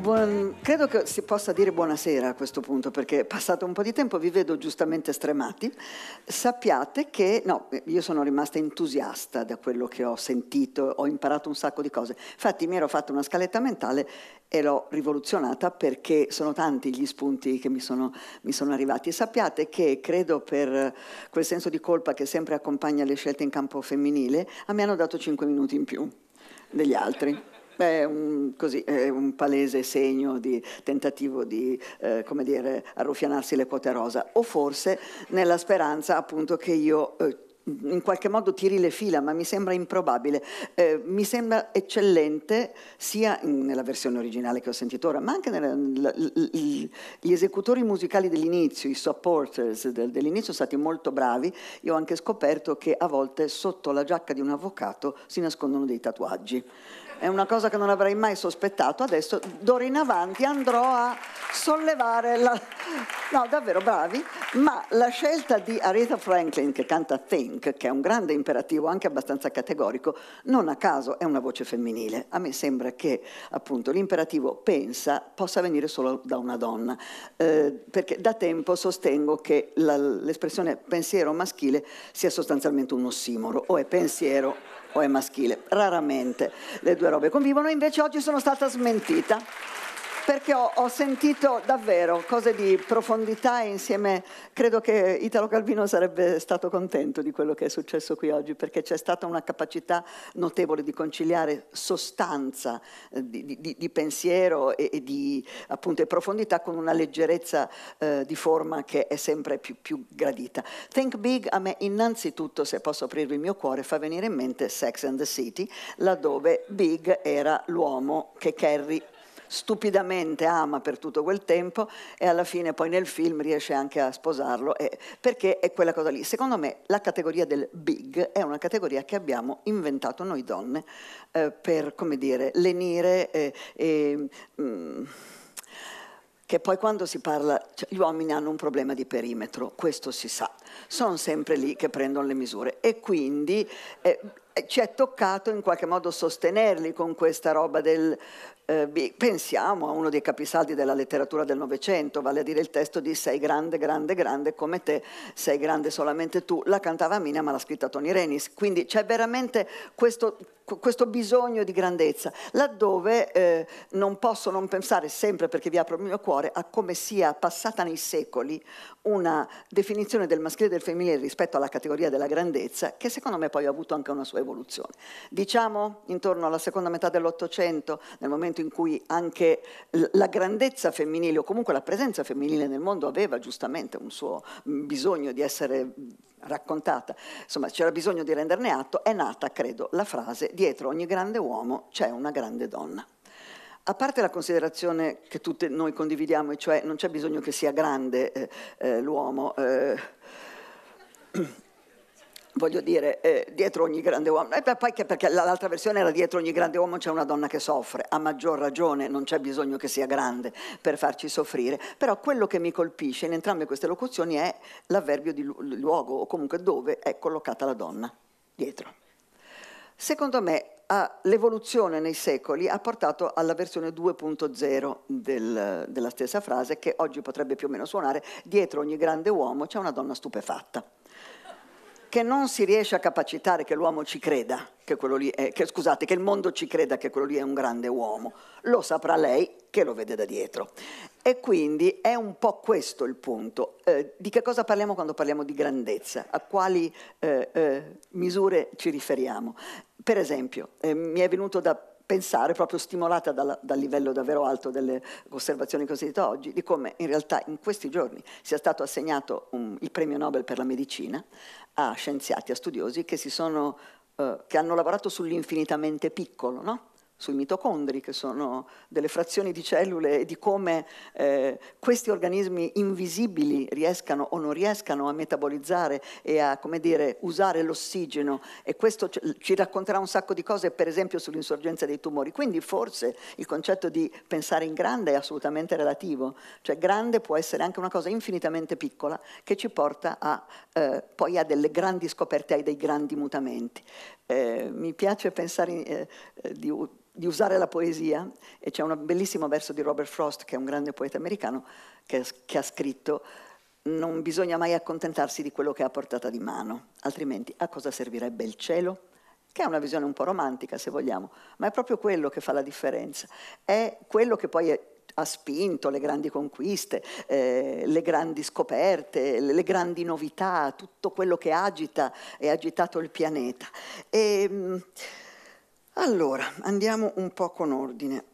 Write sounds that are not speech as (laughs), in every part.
Buon... Credo che si possa dire buonasera a questo punto perché è passato un po' di tempo, vi vedo giustamente stremati. Sappiate che, no, io sono rimasta entusiasta da quello che ho sentito, ho imparato un sacco di cose. Infatti mi ero fatta una scaletta mentale e l'ho rivoluzionata perché sono tanti gli spunti che mi sono, mi sono, arrivati. sappiate che credo per quel senso di colpa che sempre accompagna le scelte in campo femminile, a me hanno dato 5 minuti in più degli altri. Beh, un, così, è un palese segno di tentativo di, eh, come dire, arruffianarsi le quote rosa, o forse nella speranza appunto che io... Eh, in qualche modo tiri le fila, ma mi sembra improbabile. Eh, mi sembra eccellente sia nella versione originale che ho sentito ora, ma anche nella, la, l, gli esecutori musicali dell'inizio, i supporters del, dell'inizio sono stati molto bravi. Io ho anche scoperto che a volte sotto la giacca di un avvocato si nascondono dei tatuaggi è una cosa che non avrei mai sospettato, adesso d'ora in avanti andrò a sollevare la... (laughs) No, davvero bravi, ma la scelta di Aretha Franklin che canta Think, che è un grande imperativo anche abbastanza categorico, non a caso è una voce femminile. A me sembra che appunto l'imperativo pensa possa venire solo da una donna, eh, perché da tempo sostengo che la, l'espressione pensiero maschile sia sostanzialmente un ossimoro, o è pensiero o è maschile, raramente le due robe convivono, invece oggi sono stata smentita perché ho, ho, sentito davvero cose di profondità e insieme credo che Italo Calvino sarebbe stato contento di quello che è successo qui oggi perché c'è stata una capacità notevole di conciliare sostanza eh, di, di, di, pensiero e, e di appunto, e profondità con una leggerezza eh, di forma che è sempre più, più gradita. Think Big a me innanzitutto, se posso aprirvi il mio cuore, fa venire in mente Sex and the City, laddove Big era l'uomo che Kerry stupidamente ama per tutto quel tempo e alla fine poi nel film riesce anche a sposarlo eh, perché è quella cosa lì. Secondo me la categoria del big è una categoria che abbiamo inventato noi donne eh, per, come dire, lenire eh, e... Mm, che poi quando si parla, cioè, gli uomini hanno un problema di perimetro, questo si sa, sono sempre lì che prendono le misure e quindi eh, ci è toccato in qualche modo sostenerli con questa roba del... Eh, pensiamo a uno dei capisaldi della letteratura del Novecento, vale a dire il testo di Sei grande, grande, grande come te, sei grande solamente tu, la cantava Mina ma l'ha scritta Tony Renis, quindi c'è veramente questo, questo bisogno di grandezza, laddove eh, non posso non pensare sempre, perché vi apro il mio cuore, a come sia passata nei secoli una definizione del maschile e del femminile rispetto alla categoria della grandezza che secondo me poi ha avuto anche una sua evoluzione. Diciamo intorno alla seconda metà dell'Ottocento, nel momento in cui anche la grandezza femminile o comunque la presenza femminile nel mondo aveva giustamente un suo mm, bisogno di essere raccontata, insomma c'era bisogno di renderne atto, è nata, credo, la frase dietro ogni grande uomo c'è una grande donna a parte la considerazione che tutti noi condividiamo, e cioè non c'è bisogno che sia grande eh, eh, l'uomo, eh, (clears throat) voglio dire, eh, dietro ogni grande uomo, perché, perché l'altra versione era dietro ogni grande uomo c'è una donna che soffre, a maggior ragione non c'è bisogno che sia grande per farci soffrire, però quello che mi colpisce in entrambe queste locuzioni è l'avverbio di luogo o comunque dove è collocata la donna, dietro. Secondo me l'evoluzione nei secoli ha portato alla versione 2.0 del, della stessa frase che oggi potrebbe più o meno suonare dietro ogni grande uomo c'è una donna stupefatta che non si riesce a capacitare che l'uomo ci creda che quello lì è, che, scusate, che il mondo ci creda che quello lì è un grande uomo lo saprà lei che lo vede da dietro e quindi è un po' questo il punto. Eh, di che cosa parliamo quando parliamo di grandezza? A quali eh, eh, misure ci riferiamo? Per esempio, eh, mi è venuto da pensare, proprio stimolata dal, dal livello davvero alto delle osservazioni che ho sentito oggi, di come in realtà in questi giorni sia stato assegnato un, il premio Nobel per la medicina a scienziati, a studiosi che si sono eh, che hanno lavorato sull'infinitamente piccolo, no? sui mitocondri, che sono delle frazioni di cellule, e di come eh, questi organismi invisibili riescano o non riescano a metabolizzare e a dire, usare l'ossigeno. E questo ci racconterà un sacco di cose, per esempio sull'insorgenza dei tumori. Quindi forse il concetto di pensare in grande è assolutamente relativo, cioè grande può essere anche una cosa infinitamente piccola che ci porta a, eh, poi a delle grandi scoperte, a dei grandi mutamenti. Eh, mi piace pensare in, eh, eh, di di usare la poesia, e c'è un bellissimo verso di Robert Frost, che è un grande poeta americano, che, che ha scritto non bisogna mai accontentarsi di quello che è a portata di mano, altrimenti a cosa servirebbe il cielo? Che è una visione un po' romantica, se vogliamo, ma è proprio quello che fa la differenza. È quello che poi è, ha spinto le grandi conquiste, eh, le grandi scoperte, le, le, grandi novità, tutto quello che agita e ha agitato il pianeta. E, ehm, allora, andiamo un po' con ordine.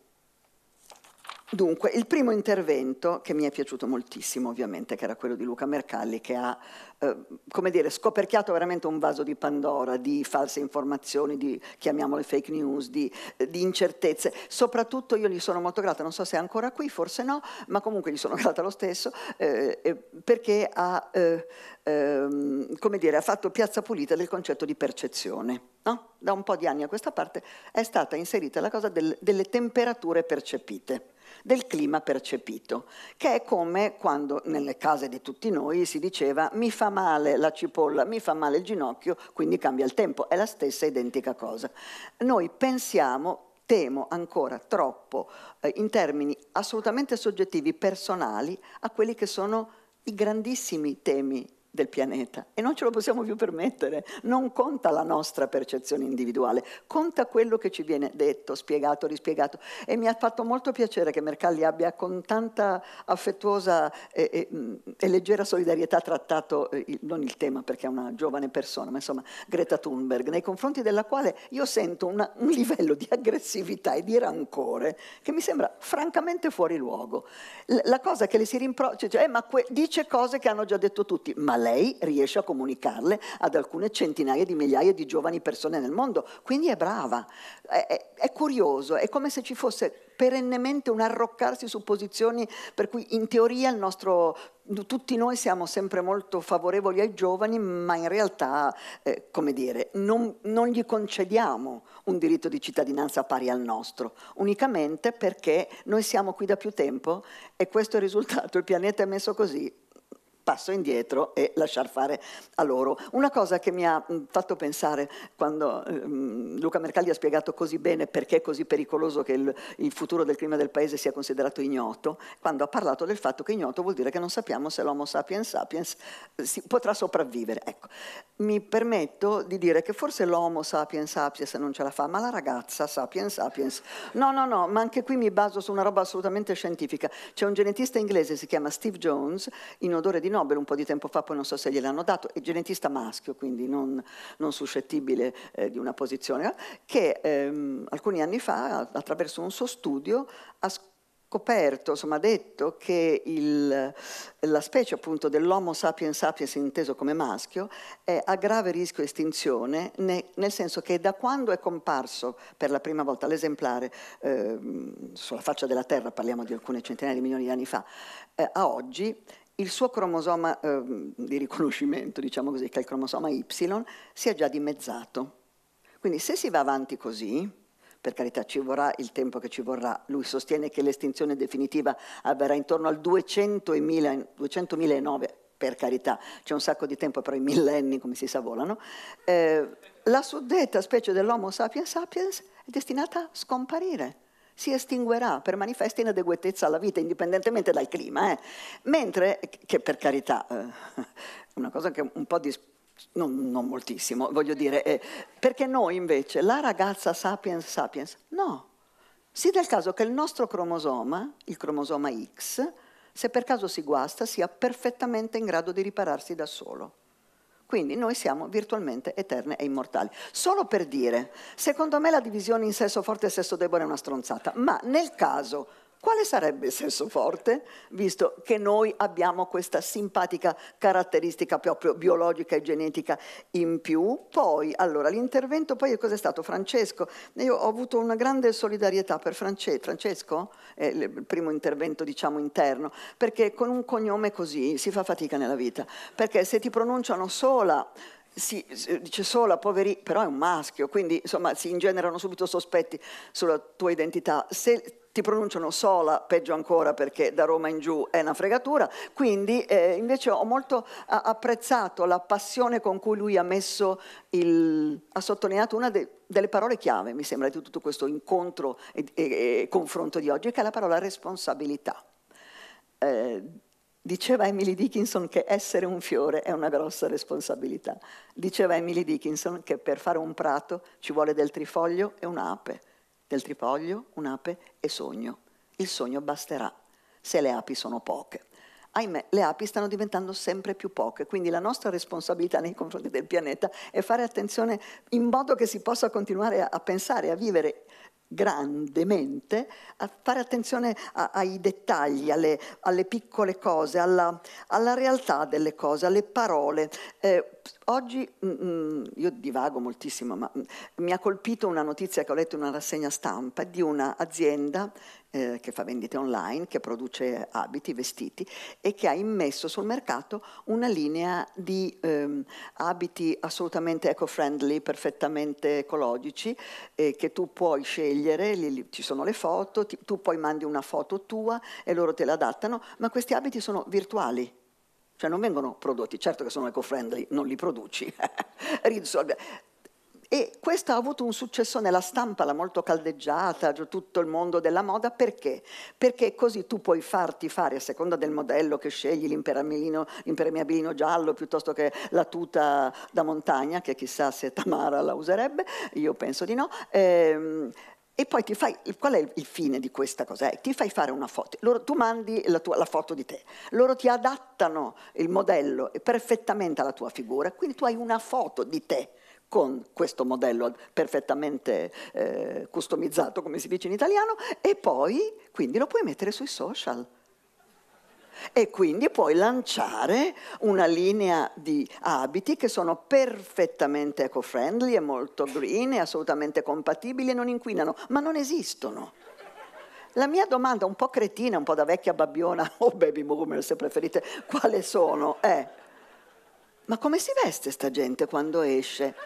Dunque, il primo intervento, che mi è piaciuto moltissimo ovviamente, che era quello di Luca Mercalli, che ha, eh, come dire, scoperchiato veramente un vaso di Pandora, di false informazioni, di, chiamiamole fake news, di, eh, di, incertezze. Soprattutto io gli sono molto grata, non so se è ancora qui, forse no, ma comunque gli sono (laughs) grata lo stesso, eh, perché ha, eh, ehm, come dire, ha fatto piazza pulita del concetto di percezione. No? Da un po' di anni a questa parte è stata inserita la cosa del, delle temperature percepite del clima percepito, che è come quando nelle case di tutti noi si diceva mi fa male la cipolla, mi fa male il ginocchio, quindi cambia il tempo, è la stessa identica cosa. Noi pensiamo temo ancora troppo eh, in termini assolutamente soggettivi, personali, a quelli che sono i grandissimi temi del pianeta e non ce lo possiamo più permettere. Non conta la nostra percezione individuale, conta quello che ci viene detto, spiegato, rispiegato. E mi ha fatto molto piacere che Mercalli abbia con tanta affettuosa e, e, e leggera solidarietà trattato, eh, il, non il tema perché è una giovane persona, ma insomma Greta Thunberg, nei confronti della quale io sento una, un livello di aggressività e di rancore che mi sembra francamente fuori luogo. L- la cosa che le si rimproccia, cioè, eh, ma que- dice cose che hanno già detto tutti, ma lei riesce a comunicarle ad alcune centinaia di migliaia di giovani persone nel mondo. Quindi è brava, è, è, è curioso, è come se ci fosse perennemente un arroccarsi su posizioni per cui in teoria il nostro tutti noi siamo sempre molto favorevoli ai giovani, ma in realtà, eh, come dire, non, non, gli concediamo un diritto di cittadinanza pari al nostro, unicamente perché noi siamo qui da più tempo e questo è il risultato, il pianeta è messo così passo indietro e lasciar fare a loro. Una cosa che mi ha mm, fatto pensare quando ehm, Luca Mercalli ha spiegato così bene perché è così pericoloso che il, futuro del clima del paese sia considerato ignoto, quando ha parlato del fatto che ignoto vuol dire che non sappiamo se l'Homo sapiens sapiens eh, si, potrà sopravvivere. Ecco, mi permetto di dire che forse l'Homo sapiens sapiens non ce la fa, ma la ragazza sapiens sapiens. No, no, no, ma anche qui mi baso su una roba assolutamente scientifica. C'è un genetista inglese, si chiama Steve Jones, in odore di Nobel un po' di tempo fa, poi non so se gliel'hanno dato, è genetista maschio, quindi non, non suscettibile eh, di una posizione, che ehm, alcuni anni fa, attraverso un suo studio, ha scoperto, insomma ha detto che il, la specie appunto dell'Homo sapiens sapiens inteso come maschio è a grave rischio di estinzione, ne, nel senso che da quando è comparso per la prima volta l'esemplare eh, sulla faccia della Terra, parliamo di alcune centinaia di milioni di anni fa, eh, a oggi il suo cromosoma eh, di riconoscimento, diciamo così, che è il cromosoma Y, si è già dimezzato. Quindi se si va avanti così, per carità ci vorrà il tempo che ci vorrà, lui sostiene che l'estinzione definitiva avverrà intorno al 200.009, 200 per carità, c'è un sacco di tempo, però i millenni, come si sa, volano, eh, la suddetta specie dell'Homo sapiens sapiens è destinata a scomparire si estinguerà per manifesta inadeguatezza alla vita, indipendentemente dal clima. Eh. Mentre, che per carità, eh, una cosa che un po' di... Non, non moltissimo, voglio dire, eh, perché noi invece, la ragazza sapiens sapiens, no. Si dà il caso che il nostro cromosoma, il cromosoma X, se per caso si guasta, sia perfettamente in grado di ripararsi da solo. Quindi noi siamo virtualmente eterne e immortali. Solo per dire, secondo me la divisione in sesso forte e sesso debole è una stronzata, ma nel caso quale sarebbe il senso forte, visto che noi abbiamo questa simpatica caratteristica proprio biologica e genetica in più? Poi, allora, l'intervento poi cos'è stato? Francesco, io ho avuto una grande solidarietà per France, Francesco, eh, il primo intervento diciamo interno, perché con un cognome così si fa fatica nella vita, perché se ti pronunciano sola si, si, dice sola, poveri, però è un maschio, quindi insomma si ingenerano subito sospetti sulla tua identità. Se ti pronunciano sola, peggio ancora perché da Roma in giù è una fregatura, quindi eh, invece ho molto apprezzato la passione con cui lui ha messo il, ha sottolineato una de, delle parole chiave, mi sembra, di tutto questo incontro e, e, e confronto di oggi, che è la parola responsabilità. Eh, Diceva Emily Dickinson che essere un fiore è una grossa responsabilità. Diceva Emily Dickinson che per fare un prato ci vuole del trifoglio e un'ape del trifoglio, un'ape e sogno. Il sogno basterà, se le api sono poche ahimè, le api stanno diventando sempre più poche, quindi la nostra responsabilità nei confronti del pianeta è fare attenzione in modo che si possa continuare a, pensare, a vivere grandemente, a fare attenzione a, ai dettagli, alle, alle piccole cose, alla, alla, realtà delle cose, alle parole. Eh, oggi, mh, mm, mm, io divago moltissimo, ma mh, mm, mi ha colpito una notizia che ho letto in una rassegna stampa di un'azienda eh, che fa vendite online, che produce abiti, vestiti e che ha immesso sul mercato una linea di ehm, abiti assolutamente eco-friendly, perfettamente ecologici, eh, che tu puoi scegliere, li, li, ci sono le foto, ti, tu poi mandi una foto tua e loro te la adattano, ma questi abiti sono virtuali, cioè non vengono prodotti, certo che sono eco-friendly, non li produci. (laughs) E questo ha avuto un successo nella stampa, l'ha molto caldeggiata, tutto il mondo della moda, perché? Perché così tu puoi farti fare, a seconda del modello che scegli, l'impermeabilino giallo piuttosto che la tuta da montagna, che chissà se Tamara la userebbe, io penso di no. Ehm, e poi ti fai, qual è il fine di questa cosa? È, eh, ti fai fare una foto, loro, tu mandi la, tua, la, foto di te, loro ti adattano il modello perfettamente alla tua figura, quindi tu hai una foto di te con questo modello perfettamente eh, customizzato, come si dice in italiano, e poi quindi lo puoi mettere sui social. E quindi puoi lanciare una linea di abiti che sono perfettamente eco-friendly e molto green e assolutamente compatibili e non inquinano, ma non esistono. La mia domanda, un po' cretina, un po' da vecchia babbiona (laughs) o baby boomer se preferite, quale sono? È, ma come si veste sta gente quando esce?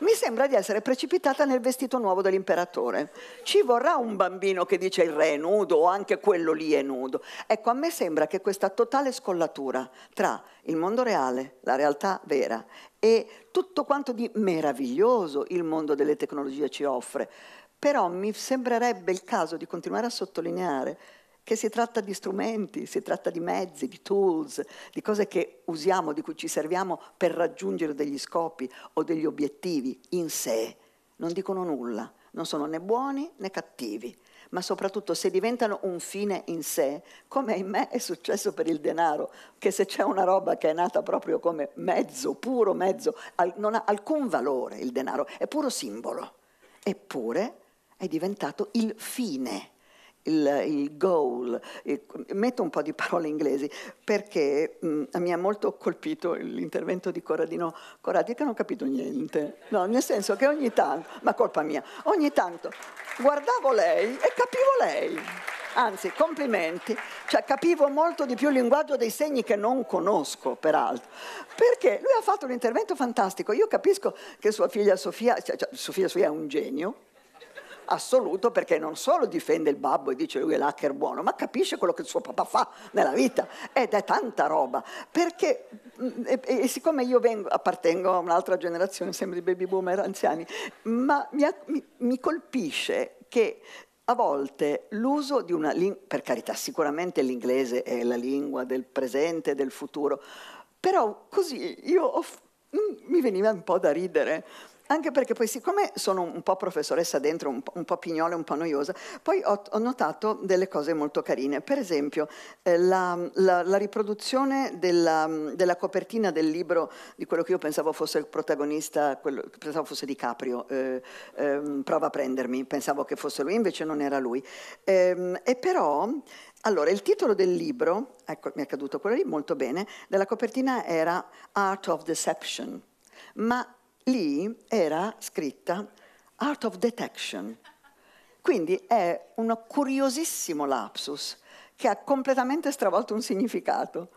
mi sembra di essere precipitata nel vestito nuovo dell'imperatore. Ci vorrà un bambino che dice il re è nudo o anche quello lì è nudo. Ecco, a me sembra che questa totale scollatura tra il mondo reale, la realtà vera e tutto quanto di meraviglioso il mondo delle tecnologie ci offre, però mi sembrerebbe il caso di continuare a sottolineare che si tratta di strumenti, si tratta di mezzi, di tools, di cose che usiamo, di cui ci serviamo per raggiungere degli scopi o degli obiettivi in sé, non dicono nulla, non sono né buoni né cattivi, ma soprattutto se diventano un fine in sé, come in me è successo per il denaro, che se c'è una roba che è nata proprio come mezzo, puro mezzo, non ha alcun valore il denaro, è puro simbolo, eppure è diventato il fine il, il goal, metto un po' di parole inglesi perché mh, mm, mi ha molto colpito l'intervento di Corradino Corradi che non ho capito niente, no, nel senso che ogni tanto, ma colpa mia, ogni tanto guardavo lei e capivo lei anzi complimenti, cioè capivo molto di più il linguaggio dei segni che non conosco peraltro, perché lui ha fatto un intervento fantastico, io capisco che sua figlia Sofia, cioè, cioè Sofia Sofia è un genio, assoluto perché non solo difende il babbo e dice lui è l'hacker buono, ma capisce quello che il suo papà fa nella vita ed è tanta roba. Perché, mm, e, e siccome io vengo, appartengo a un'altra generazione, sempre di baby boomer anziani, ma mi, mi, mi colpisce che a volte l'uso di una lingua, per carità, sicuramente l'inglese è la lingua del presente, del futuro, però così io ho, mm, mi veniva un po' da ridere anche perché poi siccome sono un po' professoressa dentro, un po', un po pignola, un po' noiosa, poi ho, ho, notato delle cose molto carine. Per esempio eh, la, la, la, riproduzione della, della, copertina del libro di quello che io pensavo fosse il protagonista, quello pensavo fosse Di Caprio, eh, eh, Prova a prendermi, pensavo che fosse lui, invece non era lui. Ehm, e però... Allora, il titolo del libro, ecco, mi è caduto quello lì molto bene, della copertina era Art of Deception, ma lì era scritta Art of Detection. Quindi è un curiosissimo lapsus che ha completamente stravolto un significato.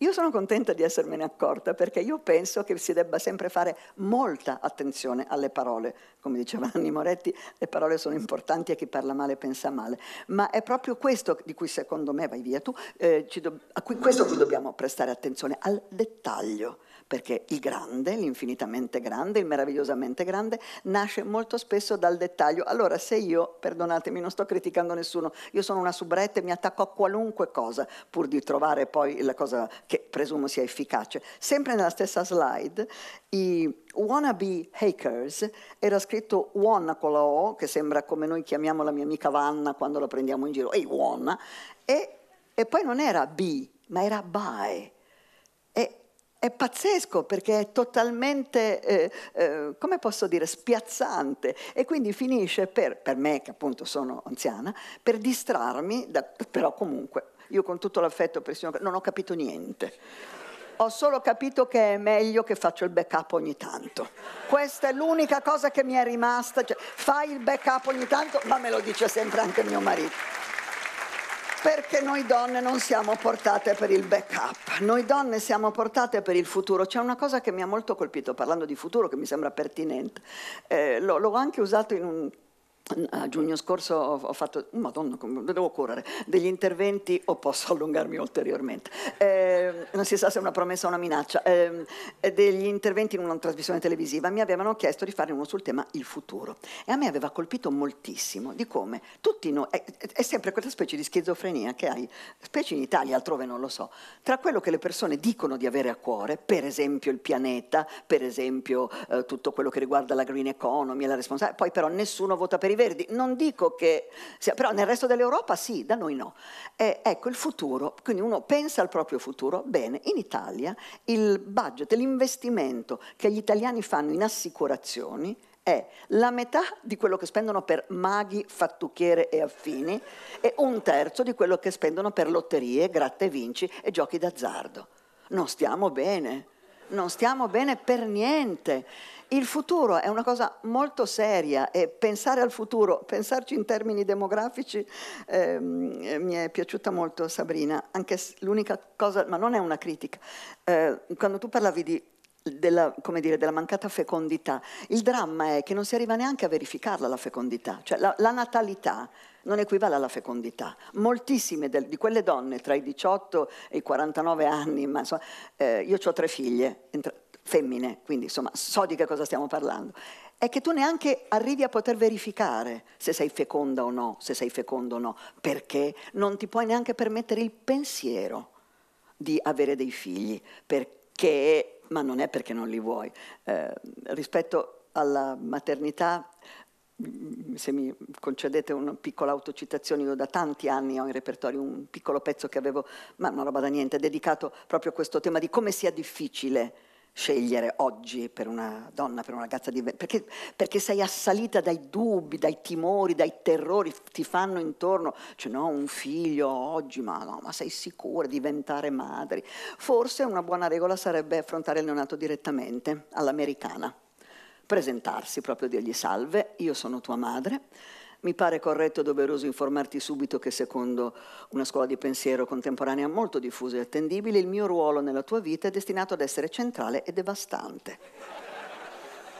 Io sono contenta di essermene accorta perché io penso che si debba sempre fare molta attenzione alle parole. Come diceva (laughs) Anni Moretti, le parole sono importanti e chi parla male pensa male. Ma è proprio questo di cui secondo me, vai via tu, eh, do- a cui, questo a cui dobbiamo prestare attenzione, al dettaglio perché il grande, l'infinitamente grande, il meravigliosamente grande, nasce molto spesso dal dettaglio. Allora se io, perdonatemi, non sto criticando nessuno, io sono una subretta e mi attacco a qualunque cosa pur di trovare poi la cosa che presumo sia efficace. Sempre nella stessa slide, i wannabe hackers era scritto wanna con la O, che sembra come noi chiamiamo la mia amica Vanna quando la prendiamo in giro, ehi wanna, e, e poi non era B, ma era by è pazzesco perché è totalmente, eh, eh, come posso dire, spiazzante e quindi finisce per, per me che appunto sono anziana, per distrarmi, da, però comunque io con tutto l'affetto per il signor non ho capito niente. Ho solo capito che è meglio che faccio il backup ogni tanto. Questa è l'unica cosa che mi è rimasta. Cioè, fai il backup ogni tanto, ma me lo dice sempre anche mio marito. Perché noi donne non siamo portate per il backup, noi donne siamo portate per il futuro. C'è una cosa che mi ha molto colpito, parlando di futuro, che mi sembra pertinente. Eh, l'ho anche usato in un a giugno scorso ho, fatto, madonna, devo correre, degli interventi o posso allungarmi ulteriormente. Eh, non si sa se è una promessa o una minaccia. Eh, degli interventi in una trasmissione televisiva mi avevano chiesto di fare uno sul tema il futuro e a me aveva colpito moltissimo di come tutti noi, è, è sempre questa specie di schizofrenia che hai, specie in Italia, altrove non lo so, tra quello che le persone dicono di avere a cuore, per esempio il pianeta, per esempio eh, tutto quello che riguarda la green economy, la responsabilità, poi però nessuno vota per i verdi. Non dico che, però nel resto dell'Europa sì, da noi no. Eh, ecco il futuro, quindi uno pensa al proprio futuro. Bene, in Italia il budget, l'investimento che gli italiani fanno in assicurazioni è la metà di quello che spendono per maghi, fattucchiere e affini e un terzo di quello che spendono per lotterie, gratte e vinci e giochi d'azzardo. Non stiamo bene, non stiamo bene per niente. Il futuro è una cosa molto seria e pensare al futuro, pensarci in termini demografici, eh, mi è piaciuta molto Sabrina, anche l'unica cosa, ma non è una critica, eh, quando tu parlavi di della, dire, della, mancata fecondità. Il dramma è che non si arriva neanche a verificarla la fecondità, cioè la, la natalità non equivale alla fecondità. Moltissime del, di quelle donne tra i 18 e i 49 anni, ma insomma, eh, io ho tre figlie, femmine, quindi insomma so di che cosa stiamo parlando, è che tu neanche arrivi a poter verificare se sei feconda o no, se sei fecondo o no, perché non ti puoi neanche permettere il pensiero di avere dei figli, perché, ma non è perché non li vuoi. Eh, rispetto alla maternità, se mi concedete una piccola autocitazione, io da tanti anni ho in repertorio un piccolo pezzo che avevo, ma una roba da niente, dedicato proprio a questo tema di come sia difficile scegliere oggi per una donna, per una ragazza diversa, perché, perché, sei assalita dai dubbi, dai timori, dai terrori, ti fanno intorno, cioè no, un figlio oggi, ma, no, ma sei sicura di diventare madre? Forse una buona regola sarebbe affrontare il neonato direttamente, all'americana, presentarsi proprio, dirgli salve, io sono tua madre, mi pare corretto e doveroso informarti subito che secondo una scuola di pensiero contemporanea molto diffusa e attendibile, il mio ruolo nella tua vita è destinato ad essere centrale e devastante.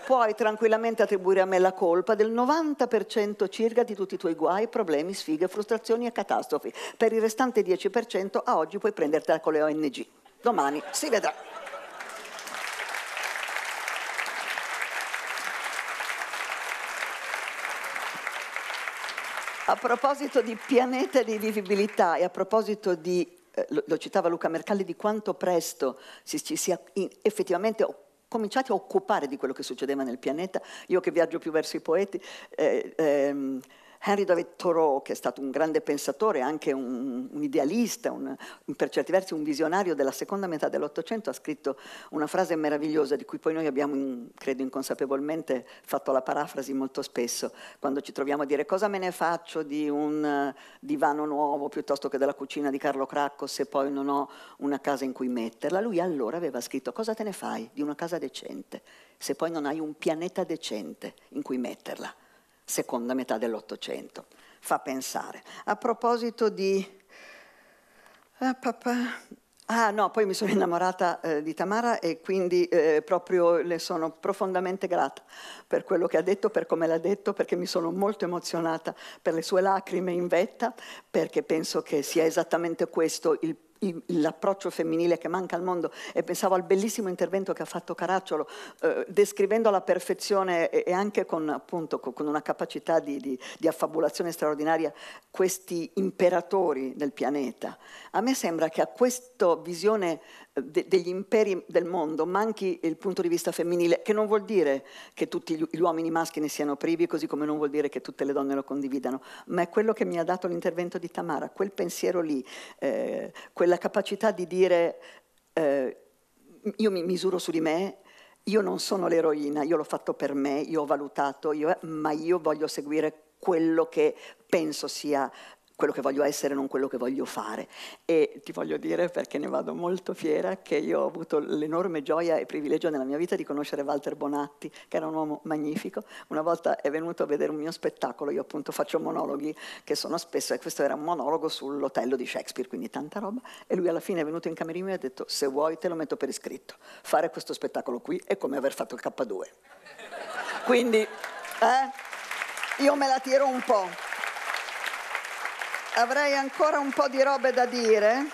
Puoi tranquillamente attribuire a me la colpa del 90% circa di tutti i tuoi guai, problemi, sfighe, frustrazioni e catastrofi. Per il restante 10% a oggi puoi prendertela con le ONG. Domani si vedrà. A proposito di pianeta di vivibilità e a proposito di, eh, lo, lo citava Luca Mercalli, di quanto presto si, ci sia in, effettivamente cominciati a occupare di quello che succedeva nel pianeta, io che viaggio più verso i poeti, eh, ehm, Henry David Thoreau, che è stato un grande pensatore, anche un, un idealista, un, per certi versi un visionario della seconda metà dell'Ottocento, ha scritto una frase meravigliosa di cui poi noi abbiamo, in, credo inconsapevolmente, fatto la parafrasi molto spesso, quando ci troviamo a dire cosa me ne faccio di un eh, divano nuovo piuttosto che della cucina di Carlo Cracco se poi non ho una casa in cui metterla. Lui allora aveva scritto cosa te ne fai di una casa decente se poi non hai un pianeta decente in cui metterla seconda metà dell'Ottocento. Fa pensare. A proposito di... Ah, papà, Ah no, poi mi sono innamorata eh, di Tamara e quindi eh, proprio le sono profondamente grata per quello che ha detto, per come l'ha detto, perché mi sono molto emozionata per le sue lacrime in vetta, perché penso che sia esattamente questo il l'approccio femminile che manca al mondo e pensavo al bellissimo intervento che ha fatto Caracciolo eh, descrivendo alla perfezione e, e anche con, appunto, con, una capacità di, di, di, affabulazione straordinaria questi imperatori del pianeta. A me sembra che a questa visione de, degli imperi del mondo manchi il punto di vista femminile, che non vuol dire che tutti gli, uomini maschi ne siano privi, così come non vuol dire che tutte le donne lo condividano, ma è quello che mi ha dato l'intervento di Tamara, quel pensiero lì, eh, quella capacità di dire eh, io mi misuro su di me, io non sono l'eroina, io l'ho fatto per me, io ho valutato, io, ma io voglio seguire quello che penso sia quello che voglio essere, non quello che voglio fare. E ti voglio dire, perché ne vado molto fiera, che io ho avuto l'enorme gioia e privilegio nella mia vita di conoscere Walter Bonatti, che era un uomo magnifico. Una volta è venuto a vedere un mio spettacolo, io appunto faccio monologhi che sono spesso, e questo era un monologo sull'Otello di Shakespeare, quindi tanta roba, e lui alla fine è venuto in camerino e ha detto, se vuoi te lo metto per iscritto, fare questo spettacolo qui è come aver fatto il K2. Quindi, eh, io me la tiro un po' avrei ancora un po' di robe da dire.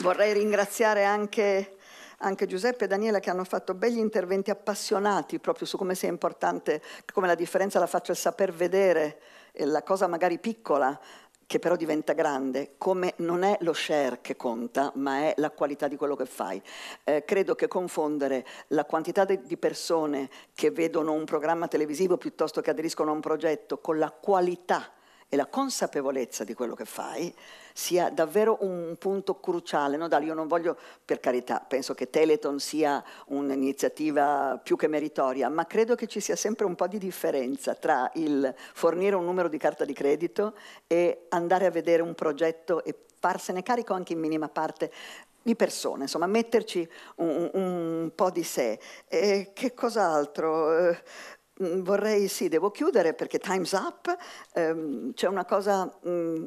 Vorrei ringraziare anche, anche, Giuseppe e Daniela che hanno fatto begli interventi appassionati proprio su come sia importante, come la differenza la faccia il saper vedere, la cosa magari piccola che però diventa grande, come non è lo share che conta, ma è la qualità di quello che fai. Eh, credo che confondere la quantità de- di persone che vedono un programma televisivo piuttosto che aderiscono a un progetto con la qualità e la consapevolezza di quello che fai sia davvero un punto cruciale. No? Dai, io non voglio, per carità, penso che Teleton sia un'iniziativa più che meritoria, ma credo che ci sia sempre un po' di differenza tra il fornire un numero di carta di credito e andare a vedere un progetto e farsene carico anche in minima parte di persone, insomma, metterci un, un, un po' di sé. E che cos'altro? Eh, Mm, vorrei, sì, devo chiudere perché Time's Up, ehm, c'è una cosa, mh, mm,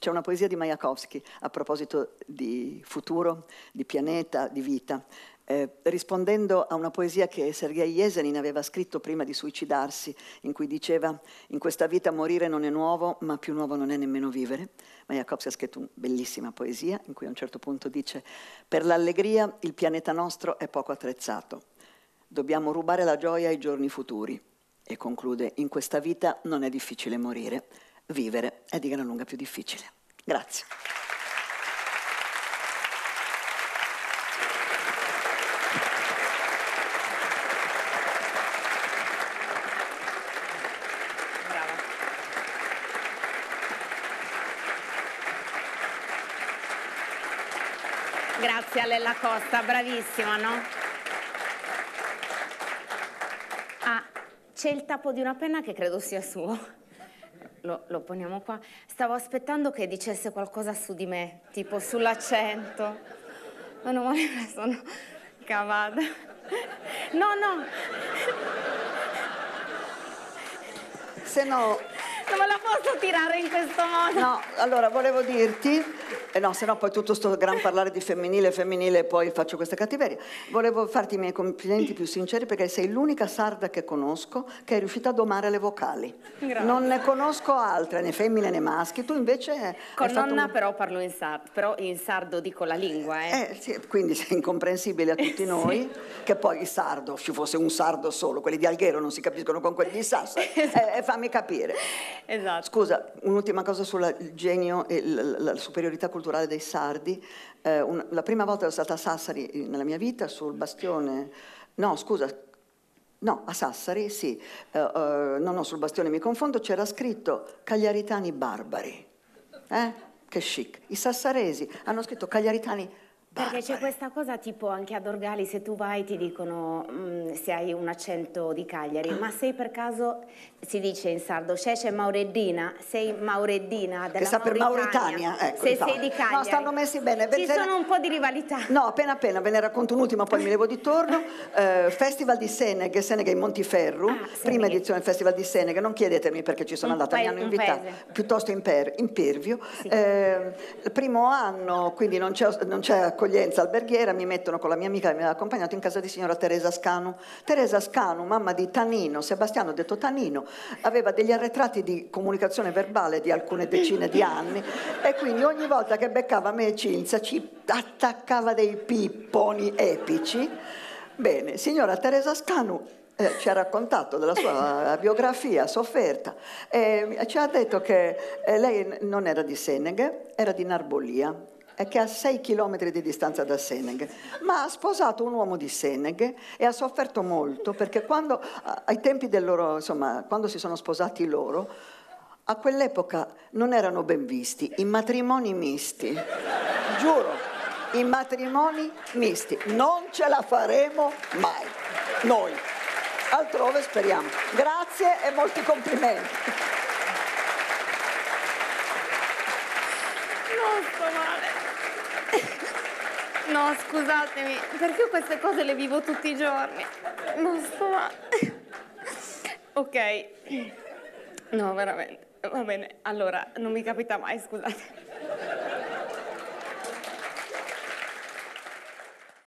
c'è una poesia di Mayakovsky a proposito di futuro, di pianeta, di vita. Eh, rispondendo a una poesia che Sergei Jesenin aveva scritto prima di suicidarsi, in cui diceva in questa vita morire non è nuovo, ma più nuovo non è nemmeno vivere. Mayakovsky ha scritto una bellissima poesia in cui a un certo punto dice per l'allegria il pianeta nostro è poco attrezzato, Dobbiamo rubare la gioia ai giorni futuri. E conclude, in questa vita non è difficile morire, vivere è di gran lunga più difficile. Grazie. Grazie a Lella Costa, bravissima, no? C'è il tappo di una penna che credo sia suo. Lo, lo poniamo qua. Stavo aspettando che dicesse qualcosa su di me, tipo sull'accento. Ma non male me sono cavata. No, no. Se no... Non me la posso tirare in questo modo. No, allora volevo dirti eh no, se no poi tutto sto gran parlare di femminile e femminile e poi faccio questa cattiveria. Volevo farti i miei complimenti più sinceri perché sei l'unica sarda che conosco che è riuscita a domare le vocali. Grazie. Non ne conosco altre, né femmine né maschi, tu invece... Con nonna un... però parlo in sardo, però in sardo dico la lingua. Eh. eh sì, quindi sei incomprensibile a eh, tutti noi, sì. che poi il sardo, ci fosse un sardo solo, quelli di Alghero non si capiscono con quelli di Sassari, (laughs) esatto. Eh, eh, fammi capire. Esatto. Scusa, un'ultima cosa sul genio e la, la superiorità culturale culturale dei Sardi, eh, un, la prima volta ero stata a Sassari nella mia vita, sul bastione, no scusa, no, a Sassari, sì, uh, uh, no, no, sul bastione mi confondo, c'era scritto Cagliaritani Barbari, eh? che chic, i sassaresi hanno scritto Cagliaritani Barbari, perché c'è questa cosa tipo anche ad Orgali se tu vai ti dicono mh, mm, se hai un accento di Cagliari, ma sei per caso, si dice in sardo, c'è Maureddina, sei Maureddina della che sta per Mauritania, ecco, se sei di Cagliari. No, stanno messi bene. Ci Venne... sono un po' di rivalità. No, appena appena, ve ne racconto un'ultima, poi mi levo di torno. (laughs) Eh, Festival di Senega, Senega in Montiferru, ah, prima edizione del Festival di Senega, non chiedetemi perché ci sono un andata, mi hanno invitata, piuttosto in, per, in Pervio. Sì. Eh, primo anno, quindi non c'è accoglienza accoglienza alberghiera mi mettono con la mia amica che mi ha accompagnato in casa di signora Teresa Scanu. Teresa Scanu, mamma di Tanino, Sebastiano, detto Tanino, aveva degli arretrati di comunicazione verbale di alcune decine di anni e quindi ogni volta che beccava me e Cinzia ci attaccava dei pipponi epici. Bene, signora Teresa Scanu eh, ci ha raccontato della sua (laughs) biografia sofferta e ci ha detto che eh, lei non era di Seneghe, era di Narbolia che è a 6 km di distanza da Seneg, ma ha sposato un uomo di Seneg e ha sofferto molto perché quando, ai tempi del loro, insomma, quando si sono sposati loro, a quell'epoca non erano ben visti i matrimoni misti. Giuro, i matrimoni misti. Non ce la faremo mai, noi. Altrove speriamo. Grazie e molti complimenti. No, scusatemi, perché queste cose le vivo tutti i giorni? Non so. male. Ok. No, veramente. Va bene, allora, non mi capita mai, scusate.